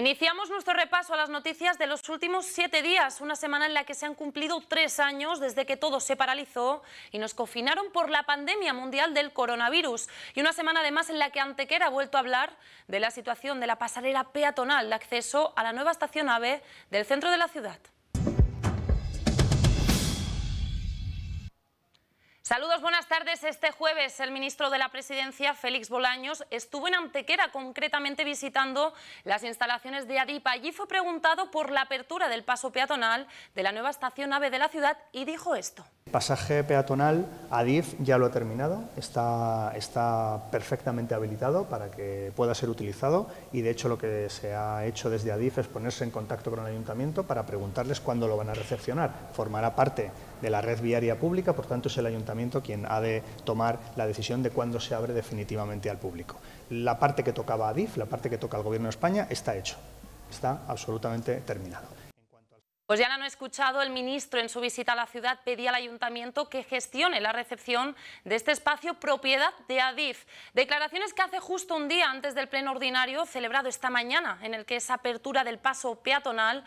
Iniciamos nuestro repaso a las noticias de los últimos siete días, una semana en la que se han cumplido tres años desde que todo se paralizó y nos confinaron por la pandemia mundial del coronavirus. Y una semana además en la que Antequera ha vuelto a hablar de la situación de la pasarela peatonal de acceso a la nueva estación AVE del centro de la ciudad. Saludos, buenas tardes. Este jueves el ministro de la Presidencia, Félix Bolaños, estuvo en Antequera, concretamente visitando las instalaciones de Adipa. Allí fue preguntado por la apertura del paso peatonal de la nueva estación AVE de la ciudad y dijo esto. El Pasaje peatonal Adif ya lo ha terminado, está, está perfectamente habilitado para que pueda ser utilizado y de hecho lo que se ha hecho desde Adif es ponerse en contacto con el ayuntamiento para preguntarles cuándo lo van a recepcionar. Formará parte de la red viaria pública, por tanto es el ayuntamiento quien ha de tomar la decisión de cuándo se abre definitivamente al público. La parte que tocaba Adif, la parte que toca al Gobierno de España, está hecho, está absolutamente terminado. Pues ya la han escuchado, el ministro en su visita a la ciudad pedía al ayuntamiento que gestione la recepción de este espacio propiedad de Adif. Declaraciones que hace justo un día antes del pleno ordinario celebrado esta mañana, en el que esa apertura del paso peatonal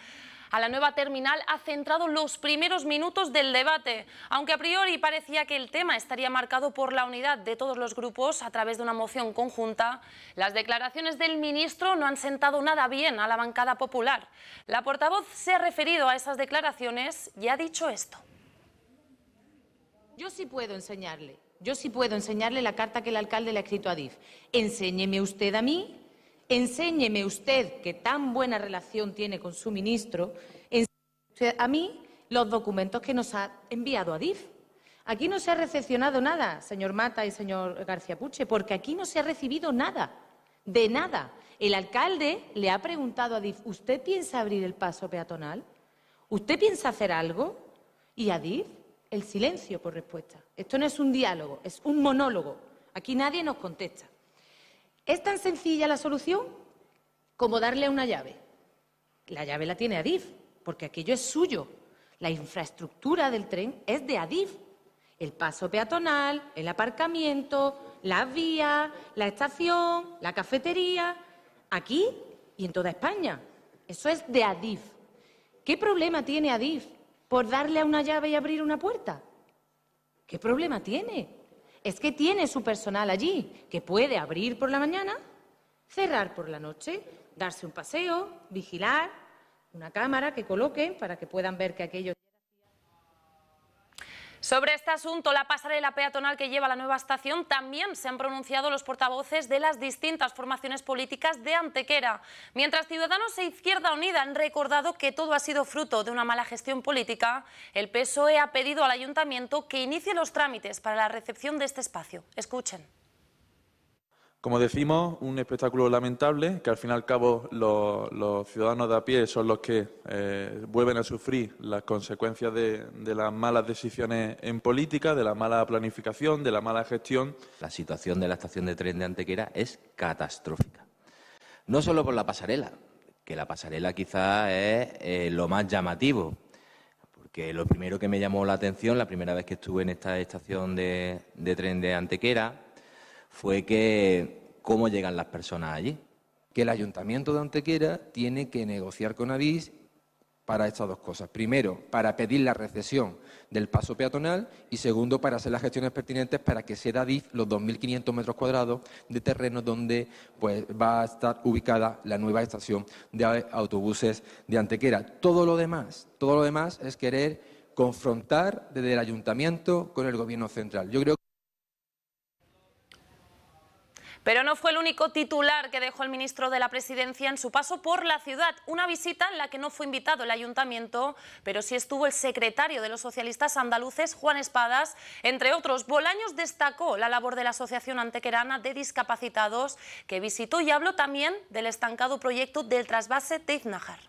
a la nueva terminal ha centrado los primeros minutos del debate. Aunque a priori parecía que el tema estaría marcado por la unidad de todos los grupos a través de una moción conjunta, las declaraciones del ministro no han sentado nada bien a la bancada popular. La portavoz se ha referido a esas declaraciones y ha dicho esto. Yo sí puedo enseñarle, yo sí puedo enseñarle la carta que el alcalde le ha escrito a DIF. Enséñeme usted a mí enséñeme usted, que tan buena relación tiene con su ministro, a mí los documentos que nos ha enviado a DIF. Aquí no se ha recepcionado nada, señor Mata y señor García Puche, porque aquí no se ha recibido nada, de nada. El alcalde le ha preguntado a DIF, ¿usted piensa abrir el paso peatonal? ¿Usted piensa hacer algo? Y a DIF, el silencio por respuesta. Esto no es un diálogo, es un monólogo. Aquí nadie nos contesta. ¿Es tan sencilla la solución como darle una llave? La llave la tiene Adif, porque aquello es suyo. La infraestructura del tren es de Adif. El paso peatonal, el aparcamiento, las vías, la estación, la cafetería, aquí y en toda España. Eso es de Adif. ¿Qué problema tiene Adif por darle a una llave y abrir una puerta? ¿Qué problema tiene? es que tiene su personal allí, que puede abrir por la mañana, cerrar por la noche, darse un paseo, vigilar, una cámara que coloquen para que puedan ver que aquello sobre este asunto, la pasarela peatonal que lleva a la nueva estación, también se han pronunciado los portavoces de las distintas formaciones políticas de Antequera, mientras Ciudadanos e Izquierda Unida han recordado que todo ha sido fruto de una mala gestión política, el PSOE ha pedido al Ayuntamiento que inicie los trámites para la recepción de este espacio. Escuchen. Como decimos, un espectáculo lamentable, que al fin y al cabo los, ciudadanos de a pie son los que eh, vuelven a sufrir las consecuencias de, las malas decisiones en política, de la mala planificación, de la mala gestión. La situación de la estación de tren de Antequera es catastrófica. No solo por la pasarela, que la pasarela quizás es eh, lo más llamativo, porque lo primero que me llamó la atención la primera vez que estuve en esta estación de tren de Antequera fue que cómo llegan las personas allí. Que el ayuntamiento de Antequera tiene que negociar con Adís para estas dos cosas. Primero, para pedir la recesión del paso peatonal y segundo, para hacer las gestiones pertinentes para que sea ADIS los 2.500 metros cuadrados de terreno donde pues, va a estar ubicada la nueva estación de autobuses de Antequera. Todo lo demás, todo lo demás es querer confrontar desde el ayuntamiento con el gobierno central. Yo creo pero no fue el único titular que dejó el ministro de la Presidencia en su paso por la ciudad. Una visita en la que no fue invitado el ayuntamiento, pero sí estuvo el secretario de los socialistas andaluces, Juan Espadas, entre otros. Bolaños destacó la labor de la Asociación Antequerana de Discapacitados que visitó y habló también del estancado proyecto del trasvase de Iznájar.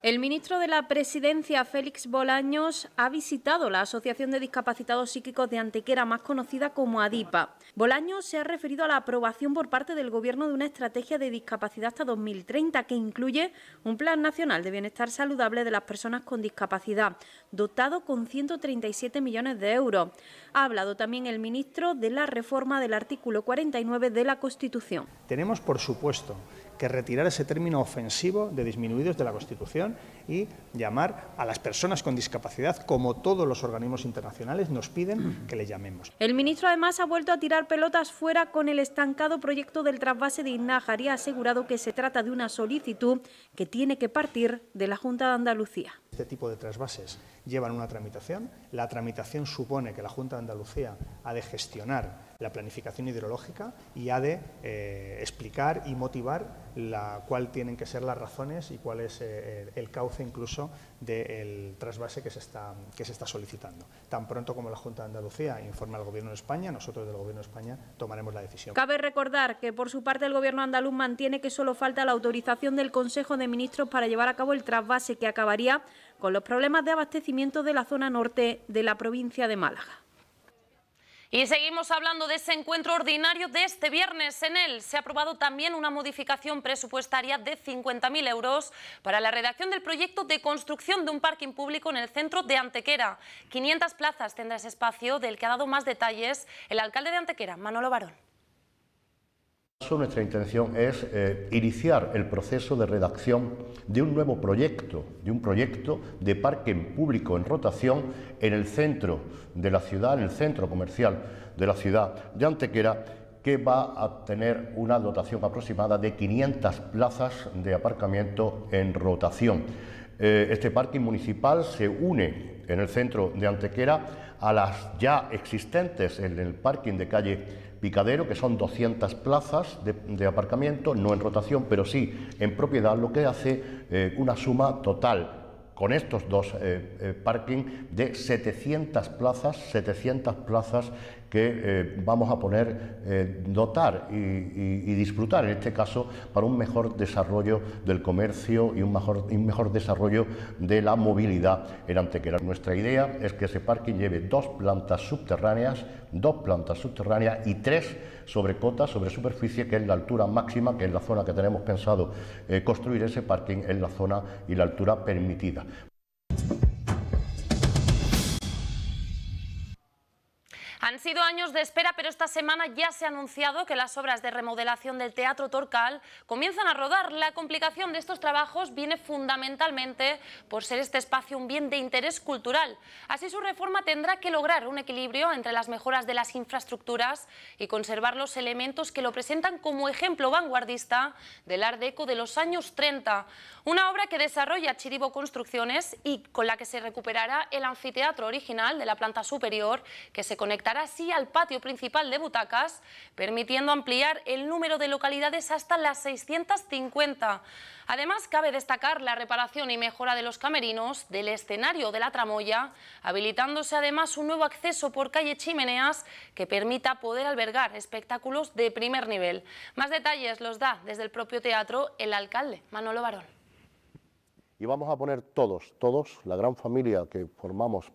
El ministro de la Presidencia, Félix Bolaños, ha visitado la Asociación de Discapacitados Psíquicos de Antequera, más conocida como ADIPA. Bolaños se ha referido a la aprobación por parte del Gobierno de una estrategia de discapacidad hasta 2030 que incluye un Plan Nacional de Bienestar Saludable de las Personas con Discapacidad, dotado con 137 millones de euros. Ha hablado también el ministro de la reforma del artículo 49 de la Constitución. Tenemos, por supuesto, que retirar ese término ofensivo de disminuidos de la Constitución y llamar a las personas con discapacidad, como todos los organismos internacionales nos piden que le llamemos. El ministro además ha vuelto a tirar pelotas fuera con el estancado proyecto del trasvase de Iznájar y ha asegurado que se trata de una solicitud que tiene que partir de la Junta de Andalucía. Este tipo de trasvases llevan una tramitación. La tramitación supone que la Junta de Andalucía ha de gestionar la planificación hidrológica y ha de eh, explicar y motivar la, cuál tienen que ser las razones y cuál es eh, el cauce incluso del trasvase que se, está, que se está solicitando. Tan pronto como la Junta de Andalucía informe al Gobierno de España, nosotros del Gobierno de España tomaremos la decisión. Cabe recordar que por su parte el Gobierno andaluz mantiene que solo falta la autorización del Consejo de Ministros para llevar a cabo el trasvase que acabaría con los problemas de abastecimiento de la zona norte de la provincia de Málaga. Y seguimos hablando de ese encuentro ordinario de este viernes. En él se ha aprobado también una modificación presupuestaria de 50.000 euros para la redacción del proyecto de construcción de un parking público en el centro de Antequera. 500 plazas tendrá ese espacio del que ha dado más detalles el alcalde de Antequera, Manolo Barón. Nuestra intención es eh, iniciar el proceso de redacción de un nuevo proyecto, de un proyecto de parque público en rotación en el centro de la ciudad, en el centro comercial de la ciudad de Antequera, que va a tener una dotación aproximada de 500 plazas de aparcamiento en rotación. Eh, este parque municipal se une en el centro de Antequera a las ya existentes en el parking de calle Picadero, que son 200 plazas de, aparcamiento, no en rotación, pero sí en propiedad, lo que hace eh, una suma total con estos dos eh, eh, parking de 700 plazas, 700 plazas que eh, vamos a poner, eh, dotar y, disfrutar, en este caso, para un mejor desarrollo del comercio y un mejor, desarrollo de la movilidad en Antequera. Nuestra idea es que ese parking lleve dos plantas subterráneas, dos plantas subterráneas y tres sobre cota, sobre superficie, que es la altura máxima, que es la zona que tenemos pensado eh, construir ese parking, en la zona y la altura permitida. Han sido años de espera, pero esta semana ya se ha anunciado que las obras de remodelación del Teatro Torcal comienzan a rodar. La complicación de estos trabajos viene fundamentalmente por ser este espacio un bien de interés cultural. Así su reforma tendrá que lograr un equilibrio entre las mejoras de las infraestructuras y conservar los elementos que lo presentan como ejemplo vanguardista del Art Deco de los años 30. Una obra que desarrolla Chiribo Construcciones y con la que se recuperará el anfiteatro original de la planta superior, que se conectará así al patio principal de butacas, permitiendo ampliar el número de localidades hasta las 650. Además, cabe destacar la reparación y mejora de los camerinos, del escenario de la tramoya, habilitándose además un nuevo acceso por calle Chimeneas que permita poder albergar espectáculos de primer nivel. Más detalles los da desde el propio teatro el alcalde Manolo Barón y vamos a poner todos, todos, la gran familia que formamos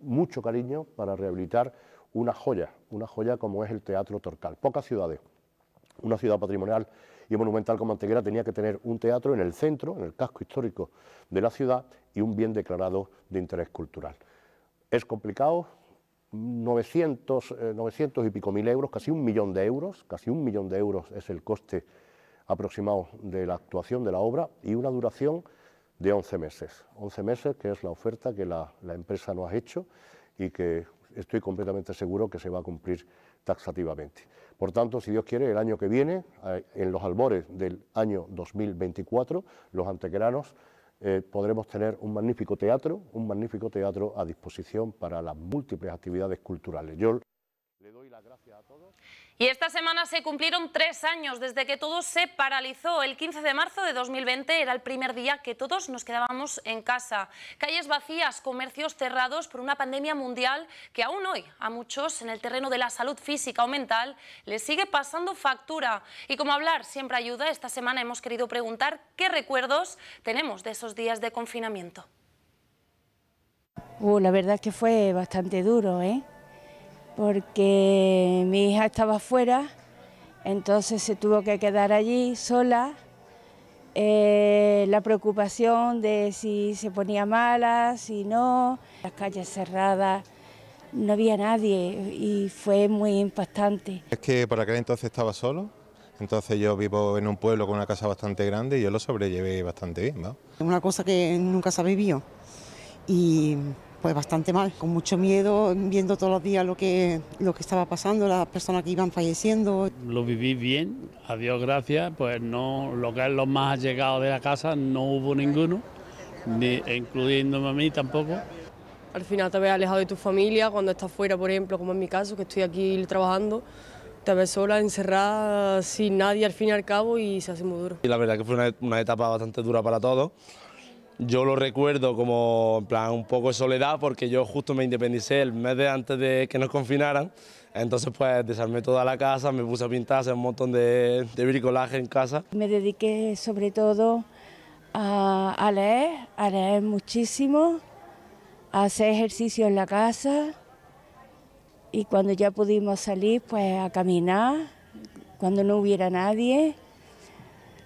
mucho cariño para rehabilitar una joya, una joya como es el Teatro Torcal. Pocas ciudades, una ciudad patrimonial y monumental como Anteguera tenía que tener un teatro en el centro, en el casco histórico de la ciudad y un bien declarado de interés cultural. Es complicado, 900, 900 eh, y pico mil euros, casi un millón de euros, casi un millón de euros es el coste aproximado de la actuación de la obra y una duración de 11 meses. 11 meses que es la oferta que la, empresa nos ha hecho y que estoy completamente seguro que se va a cumplir taxativamente. Por tanto, si Dios quiere, el año que viene, eh, en los albores del año 2024, los antequeranos eh, podremos tener un magnífico teatro, un magnífico teatro a disposición para las múltiples actividades culturales. Yo le doy las gracias a todos. Y esta semana se cumplieron tres años desde que todo se paralizó. El 15 de marzo de 2020 era el primer día que todos nos quedábamos en casa. Calles vacías, comercios cerrados por una pandemia mundial que aún hoy a muchos en el terreno de la salud física o mental les sigue pasando factura. Y como hablar siempre ayuda, esta semana hemos querido preguntar qué recuerdos tenemos de esos días de confinamiento. Uh, la verdad es que fue bastante duro, ¿eh? porque mi hija estaba fuera, entonces se tuvo que quedar allí sola. Eh, la preocupación de si se ponía mala, si no, las calles cerradas, no había nadie y fue muy impactante. Es que por aquel entonces estaba solo, entonces yo vivo en un pueblo con una casa bastante grande y yo lo sobrellevé bastante bien. Es una cosa que nunca se ha vivido y pues bastante mal, con mucho miedo, viendo todos los días lo que, lo que estaba pasando, las personas que iban falleciendo. Lo viví bien, a Dios gracias, pues no, lo que es lo más allegado de la casa, no hubo ninguno, ni, e incluyéndome a mí tampoco. Al final te ves alejado de tu familia, cuando estás fuera, por ejemplo, como en mi caso, que estoy aquí trabajando, te ves sola, encerrada, sin nadie al fin y al cabo y se hace muy duro. Y la verdad que fue una, una etapa bastante dura para todos yo lo recuerdo como en plan un poco de soledad porque yo justo me independicé el mes de antes de que nos confinaran, entonces pues desarmé toda la casa, me puse a pintar, hacer un montón de, bricolaje en casa. Me dediqué sobre todo a, a leer, a leer muchísimo, a hacer ejercicio en la casa y cuando ya pudimos salir pues a caminar, cuando no hubiera nadie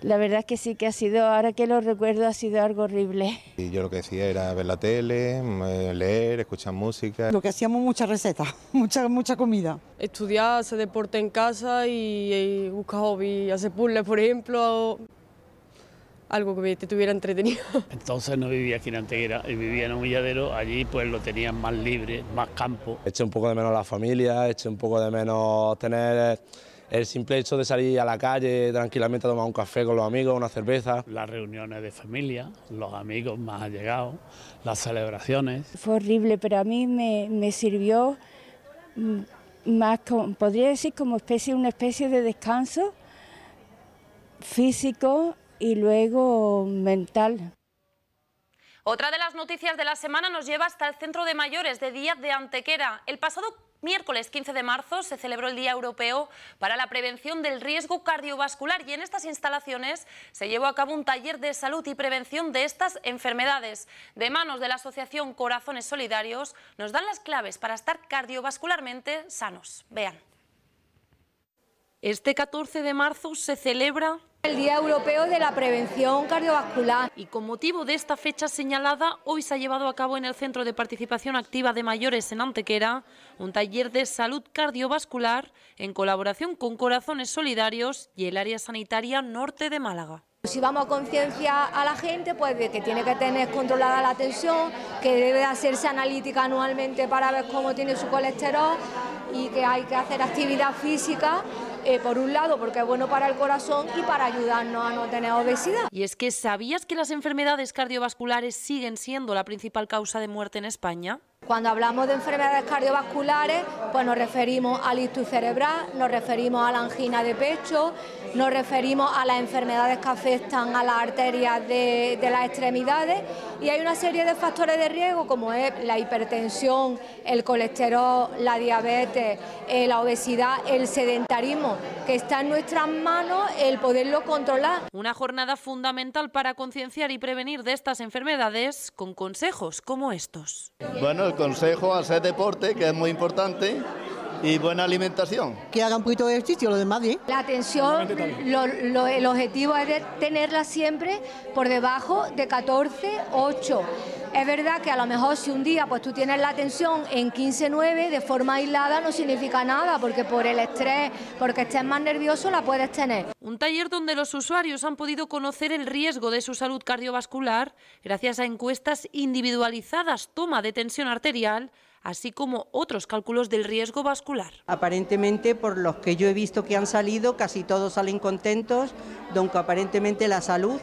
la verdad es que sí que ha sido, ahora que lo recuerdo, ha sido algo horrible. Y yo lo que decía era ver la tele, eh, leer, escuchar música. Lo que hacíamos muchas recetas, mucha, mucha comida. Estudiar, hacer deporte en casa y, buscar hobby, hacer puzzles, por ejemplo, algo que te tuviera entretenido. Entonces no vivía aquí en Anteguera, vivía en un villadero allí pues lo tenían más libre, más campo. Eché un poco de menos la familia, eché un poco de menos tener el simple hecho de salir a la calle tranquilamente a tomar un café con los amigos, una cerveza. Las reuniones de familia, los amigos más allegados, las celebraciones. Fue horrible, pero a mí me, sirvió mm, más, podría decir, como especie, una especie de descanso físico y luego mental. Otra de las noticias de la semana nos lleva hasta el centro de mayores de Díaz de Antequera. El pasado miércoles 15 de marzo se celebró el Día Europeo para la Prevención del Riesgo Cardiovascular y en estas instalaciones se llevó a cabo un taller de salud y prevención de estas enfermedades. De manos de la Asociación Corazones Solidarios nos dan las claves para estar cardiovascularmente sanos. Vean. Este 14 de marzo se celebra el Día Europeo de la Prevención Cardiovascular. Y con motivo de esta fecha señalada, hoy se ha llevado a cabo en el Centro de Participación Activa de Mayores en Antequera un taller de salud cardiovascular en colaboración con Corazones Solidarios y el Área Sanitaria Norte de Málaga. Si vamos a conciencia a la gente, pues de que tiene que tener controlada la tensión, que debe hacerse analítica anualmente para ver cómo tiene su colesterol y que hay que hacer actividad física eh, por un lado porque es bueno para el corazón y para ayudarnos a no tener obesidad. Y es que ¿sabías que las enfermedades cardiovasculares siguen siendo la principal causa de muerte en España? Cuando hablamos de enfermedades cardiovasculares, pues nos referimos al ictus cerebral, nos referimos a la angina de pecho, nos referimos a las enfermedades que afectan a las arterias de, las extremidades y hay una serie de factores de riesgo como es la hipertensión, el colesterol, la diabetes, eh, la obesidad, el sedentarismo, que está en nuestras manos el poderlo controlar. Una jornada fundamental para concienciar y prevenir de estas enfermedades con consejos como estos. Bueno, consejo a ser deporte, que es muy importante, y buena alimentación. Que haga un poquito de ejercicio, ¿eh? lo demás bien. La tensión, el objetivo es tenerla siempre por debajo de 14, 8. Es verdad que a lo mejor si un día pues tú tienes la tensión en 15-9 de forma aislada no significa nada porque por el estrés, porque estés más nervioso la puedes tener. Un taller donde los usuarios han podido conocer el riesgo de su salud cardiovascular gracias a encuestas individualizadas, toma de tensión arterial, así como otros cálculos del riesgo vascular. Aparentemente, por los que yo he visto que han salido, casi todos salen contentos, aunque aparentemente la salud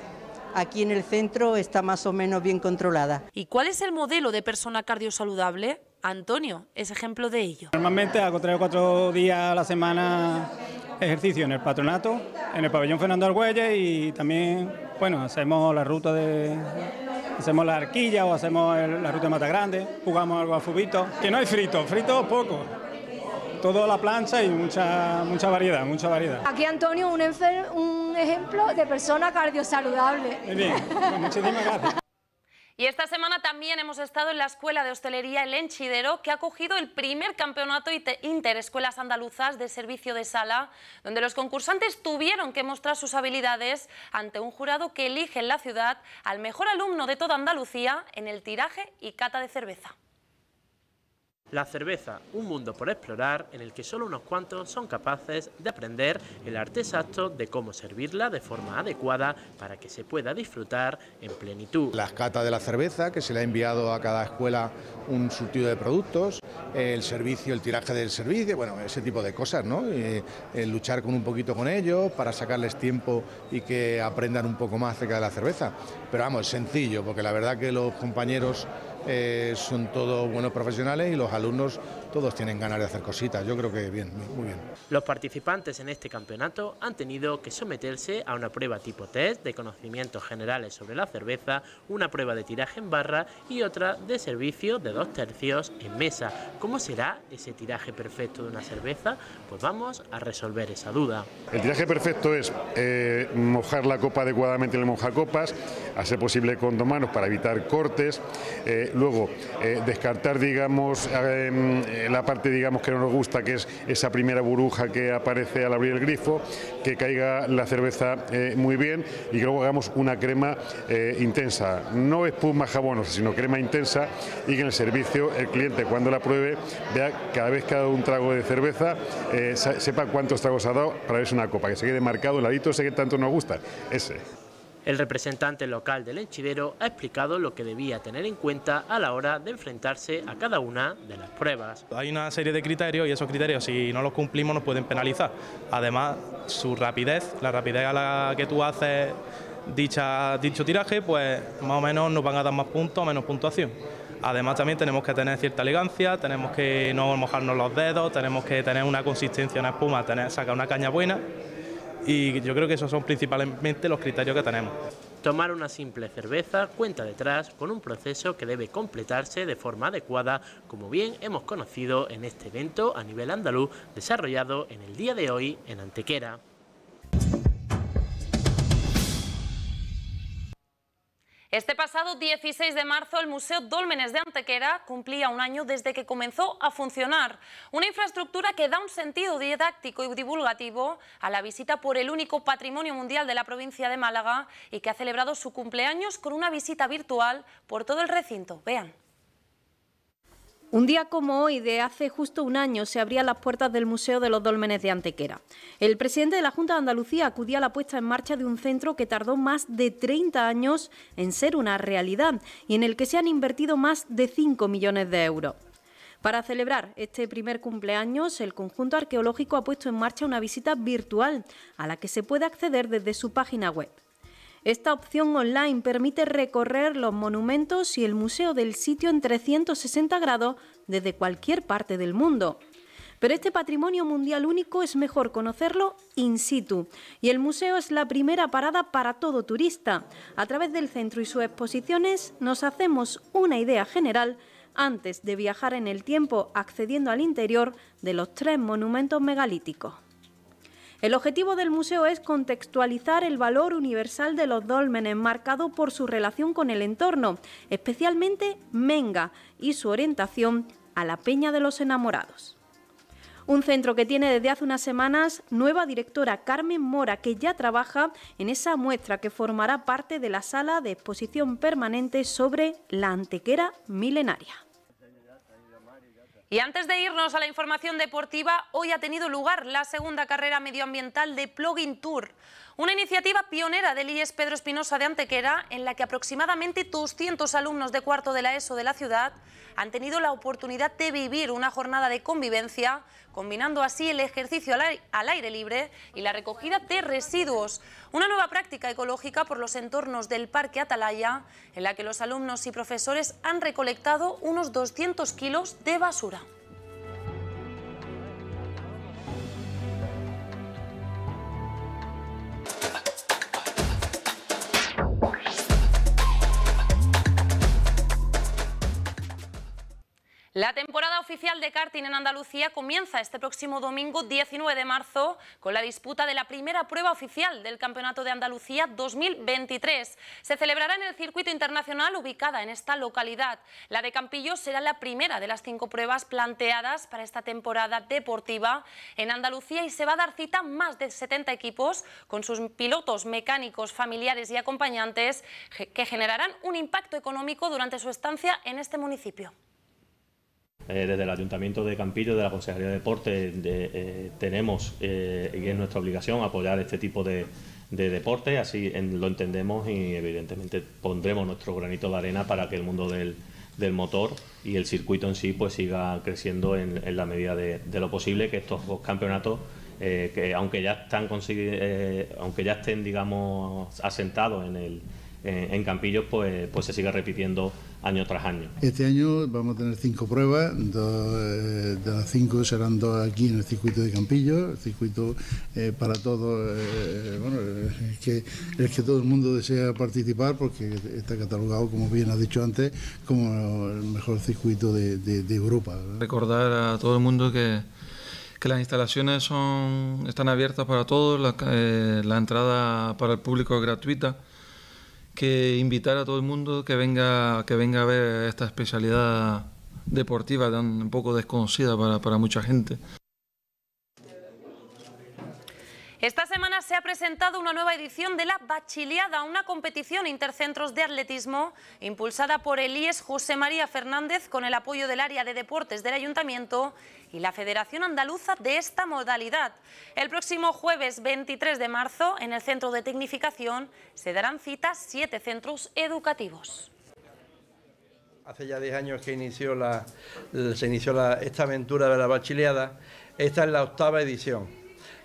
aquí en el centro está más o menos bien controlada. ¿Y cuál es el modelo de persona cardiosaludable? Antonio es ejemplo de ello. Normalmente hago tres o cuatro días a la semana ejercicio en el patronato, en el pabellón Fernando Argüelles y también, bueno, hacemos la ruta de hacemos la arquilla o hacemos la ruta de mata grande, jugamos algo a fubito, que no hay frito, frito poco. Todo la plancha y mucha, mucha variedad, mucha variedad. Aquí Antonio, un, un ejemplo de persona cardiosaludable. Muy bien, pues muchísimas gracias. Y esta semana también hemos estado en la Escuela de Hostelería El Enchidero, que ha acogido el primer campeonato interescuelas andaluzas de servicio de sala, donde los concursantes tuvieron que mostrar sus habilidades ante un jurado que elige en la ciudad al mejor alumno de toda Andalucía en el tiraje y cata de cerveza. La cerveza, un mundo por explorar en el que solo unos cuantos son capaces de aprender el arte exacto de cómo servirla de forma adecuada para que se pueda disfrutar en plenitud. Las catas de la cerveza, que se le ha enviado a cada escuela un surtido de productos, el servicio, el tiraje del servicio, bueno, ese tipo de cosas, ¿no? Eh, luchar con un poquito con ellos para sacarles tiempo y que aprendan un poco más acerca de la cerveza. Pero vamos, es sencillo, porque la verdad que los compañeros eh, son todos buenos profesionales y los alumnos todos tienen ganas de hacer cositas, yo creo que bien, muy bien. Los participantes en este campeonato han tenido que someterse a una prueba tipo test de conocimientos generales sobre la cerveza, una prueba de tiraje en barra y otra de servicio de dos tercios en mesa. ¿Cómo será ese tiraje perfecto de una cerveza? Pues vamos a resolver esa duda. El tiraje perfecto es eh, mojar la copa adecuadamente en el mojacopas, hacer posible con dos manos para evitar cortes, eh, luego eh, descartar, digamos, eh, la parte digamos que no nos gusta, que es esa primera burbuja que aparece al abrir el grifo, que caiga la cerveza eh, muy bien y que luego hagamos una crema eh, intensa, no espuma jabonosa, sino crema intensa y que en el servicio el cliente cuando la pruebe vea cada vez que ha dado un trago de cerveza, sepa cuántos tragos ha dado para ver una copa, que se quede marcado el ladito ese que tanto nos gusta, ese. El representante local del Enchidero ha explicado lo que debía tener en cuenta a la hora de enfrentarse a cada una de las pruebas. Hay una serie de criterios y esos criterios si no los cumplimos nos pueden penalizar. Además, su rapidez, la rapidez a la que tú haces dicho tiraje, pues más o menos nos van a dar más puntos, o menos puntuación. Además también tenemos que tener cierta elegancia, tenemos que no mojarnos los dedos, tenemos que tener una consistencia, una espuma, tener, sacar una caña buena y yo creo que esos son principalmente los criterios que tenemos. Tomar una simple cerveza cuenta detrás con un proceso que debe completarse de forma adecuada, como bien hemos conocido en este evento a nivel andaluz desarrollado en el día de hoy en Antequera. Este pasado 16 de marzo, el Museo Dólmenes de Antequera cumplía un año desde que comenzó a funcionar. Una infraestructura que da un sentido didáctico y divulgativo a la visita por el único patrimonio mundial de la provincia de Málaga y que ha celebrado su cumpleaños con una visita virtual por todo el recinto. Vean. Un día como hoy, de hace justo un año, se abrían las puertas del Museo de los Dólmenes de Antequera. El presidente de la Junta de Andalucía acudía a la puesta en marcha de un centro que tardó más de 30 años en ser una realidad y en el que se han invertido más de 5 millones de euros. Para celebrar este primer cumpleaños, el conjunto arqueológico ha puesto en marcha una visita virtual a la que se puede acceder desde su página web. Esta opción online permite recorrer los monumentos y el museo del sitio en 360 grados desde cualquier parte del mundo. Pero este patrimonio mundial único es mejor conocerlo in situ y el museo es la primera parada para todo turista. A través del centro y sus exposiciones nos hacemos una idea general antes de viajar en el tiempo accediendo al interior de los tres monumentos megalíticos. El objetivo del museo es contextualizar el valor universal de los dólmenes, marcado por su relación con el entorno, especialmente Menga y su orientación a la Peña de los Enamorados. Un centro que tiene desde hace unas semanas nueva directora Carmen Mora, que ya trabaja en esa muestra que formará parte de la sala de exposición permanente sobre la antequera milenaria. Y antes de irnos a la información deportiva, hoy ha tenido lugar la segunda carrera medioambiental de Plugin Tour. Una iniciativa pionera del IES Pedro Espinosa de Antequera, en la que aproximadamente 200 alumnos de cuarto de la ESO de la ciudad han tenido la oportunidad de vivir una jornada de convivencia, combinando así el ejercicio al aire libre y la recogida de residuos. Una nueva práctica ecológica por los entornos del Parque Atalaya, en la que los alumnos y profesores han recolectado unos 200 kilos de basura. La temporada oficial de karting en Andalucía comienza este próximo domingo 19 de marzo con la disputa de la primera prueba oficial del Campeonato de Andalucía 2023. Se celebrará en el circuito internacional ubicada en esta localidad. La de Campillo será la primera de las cinco pruebas planteadas para esta temporada deportiva en Andalucía y se va a dar cita más de 70 equipos con sus pilotos, mecánicos, familiares y acompañantes que generarán un impacto económico durante su estancia en este municipio. Eh, desde el Ayuntamiento de Campillo, de la Consejería de Deporte, eh, tenemos eh, y es nuestra obligación apoyar este tipo de, de deporte, así en, lo entendemos y evidentemente pondremos nuestro granito de arena para que el mundo del, motor y el circuito en sí pues siga creciendo en, la medida de, lo posible, que estos dos campeonatos, que aunque ya, están aunque ya estén digamos asentados en el en, Campillo pues, pues se siga repitiendo año tras año. Este año vamos a tener cinco pruebas, eh, de las cinco serán dos aquí en el circuito de Campillo, el circuito eh, para todos, eh, bueno, que, todo el mundo desea participar porque está catalogado, como bien has dicho antes, como el mejor circuito de, Europa. Recordar a todo el mundo que las instalaciones son, están abiertas para todos, la, la entrada para el público es gratuita que invitar a todo el mundo que venga, que venga a ver esta especialidad deportiva tan poco desconocida para, para mucha gente. Esta semana se ha presentado una nueva edición de la Bachiliada... una competición intercentros de atletismo impulsada por el e José María Fernández con el apoyo del área de deportes del Ayuntamiento y la Federación Andaluza de esta modalidad. El próximo jueves 23 de marzo, en el Centro de Tecnificación, se darán citas siete centros educativos. Hace ya 10 años que inició se inició esta aventura de la Bachiliada... Esta es la octava edición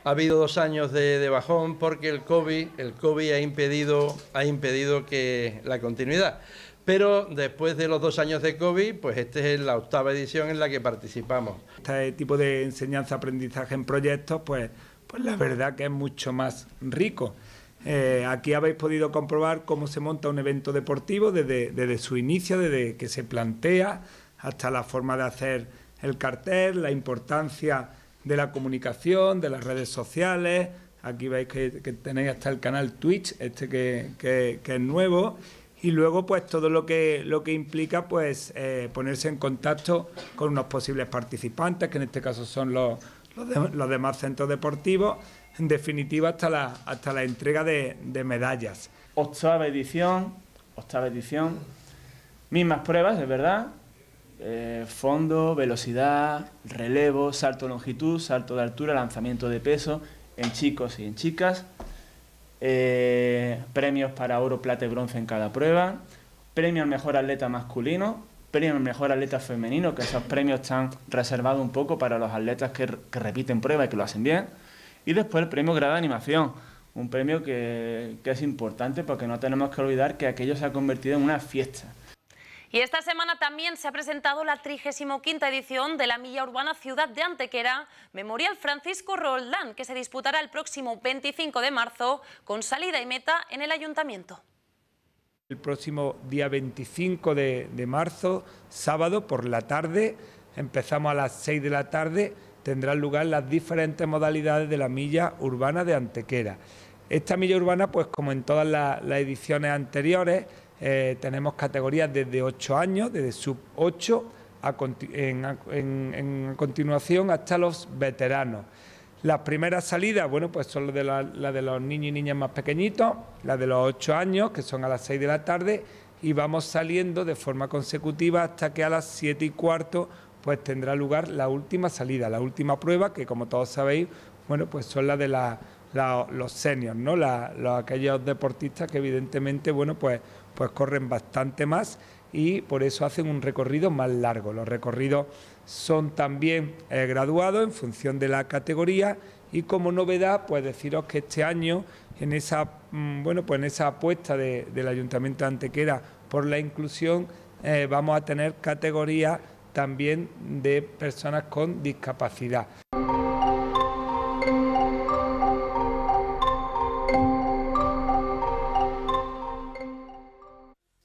ha habido dos años de, bajón porque el COVID, ha, impedido, que la continuidad. Pero después de los dos años de COVID, pues esta es la octava edición en la que participamos. Este tipo de enseñanza-aprendizaje en proyectos, pues, pues, la verdad que es mucho más rico. Eh, aquí habéis podido comprobar cómo se monta un evento deportivo desde su inicio, desde que se plantea hasta la forma de hacer el cartel, la importancia de la comunicación, de las redes sociales. Aquí veis que, tenéis hasta el canal Twitch, este que, es nuevo. Y luego, pues todo lo que, lo que implica pues eh, ponerse en contacto con unos posibles participantes, que en este caso son los, demás centros deportivos. En definitiva, hasta la, hasta la entrega de, medallas. Octava edición, octava edición. Mismas pruebas, es verdad, eh, fondo, velocidad, relevo, salto de longitud, salto de altura, lanzamiento de peso, en chicos y en chicas, eh, premios para oro, plata y bronce en cada prueba, premio al mejor atleta masculino, premio al mejor atleta femenino, que esos premios están reservados un poco para los atletas que, repiten prueba y que lo hacen bien, y después el premio grado de animación, un premio que es importante porque no tenemos que olvidar que aquello se ha convertido en una fiesta y esta semana también se ha presentado la 35 edición de la Milla Urbana Ciudad de Antequera, Memorial Francisco Roldán, que se disputará el próximo 25 de marzo con salida y meta en el Ayuntamiento. El próximo día 25 de, marzo, sábado por la tarde, empezamos a las 6 de la tarde, tendrán lugar las diferentes modalidades de la Milla Urbana de Antequera. Esta Milla Urbana, pues como en todas las ediciones anteriores, eh, tenemos categorías desde 8 años, desde sub 8 en, continuación hasta los veteranos. Las primeras salidas, bueno, pues son las de, los niños y niñas más pequeñitos, las de los 8 años, que son a las 6 de la tarde, y vamos saliendo de forma consecutiva hasta que a las 7 y cuarto pues tendrá lugar la última salida, la última prueba, que como todos sabéis, bueno, pues son las de los seniors, ¿no? los, aquellos deportistas que evidentemente, bueno, pues pues corren bastante más y por eso hacen un recorrido más largo. Los recorridos son también eh, graduados en función de la categoría y como novedad, pues deciros que este año en esa mm, bueno pues en esa apuesta del Ayuntamiento de Antequera por la inclusión eh, vamos a tener categoría también de personas con discapacidad.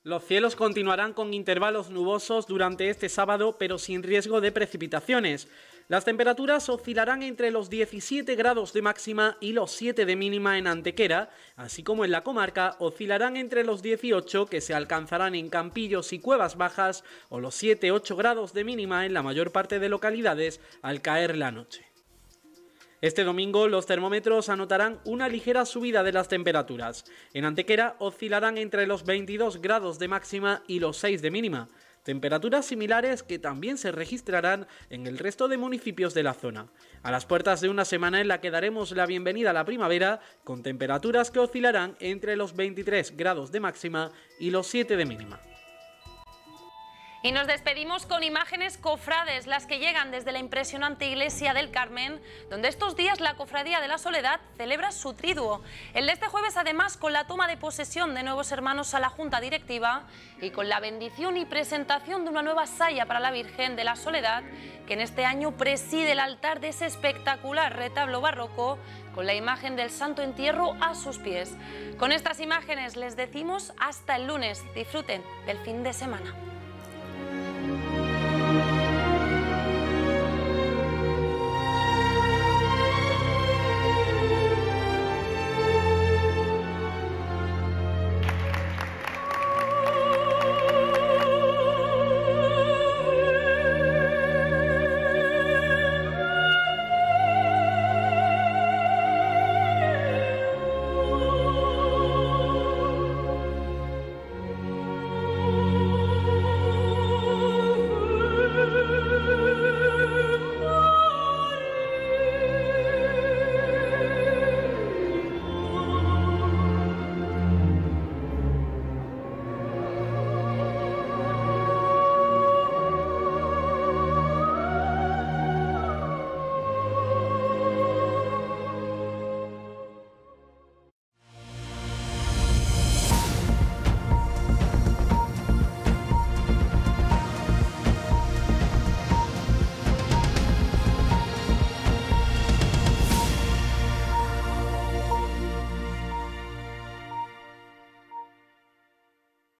Los cielos continuarán con intervalos nubosos durante este sábado, pero sin riesgo de precipitaciones. Las temperaturas oscilarán entre los 17 grados de máxima y los 7 de mínima en Antequera, así como en la comarca oscilarán entre los 18 que se alcanzarán en Campillos y Cuevas Bajas o los 7-8 grados de mínima en la mayor parte de localidades al caer la noche. Este domingo los termómetros anotarán una ligera subida de las temperaturas. En Antequera oscilarán entre los 22 grados de máxima y los 6 de mínima, temperaturas similares que también se registrarán en el resto de municipios de la zona. A las puertas de una semana en la que daremos la bienvenida a la primavera, con temperaturas que oscilarán entre los 23 grados de máxima y los 7 de mínima. Y nos despedimos con imágenes cofrades, las que llegan desde la impresionante iglesia del Carmen, donde estos días la Cofradía de la Soledad celebra su triduo. El de este jueves, además, con la toma de posesión de nuevos hermanos a la Junta Directiva y con la bendición y presentación de una nueva saya para la Virgen de la Soledad, que en este año preside el altar de ese espectacular retablo barroco con la imagen del Santo Entierro a sus pies. Con estas imágenes les decimos hasta el lunes. Disfruten del fin de semana.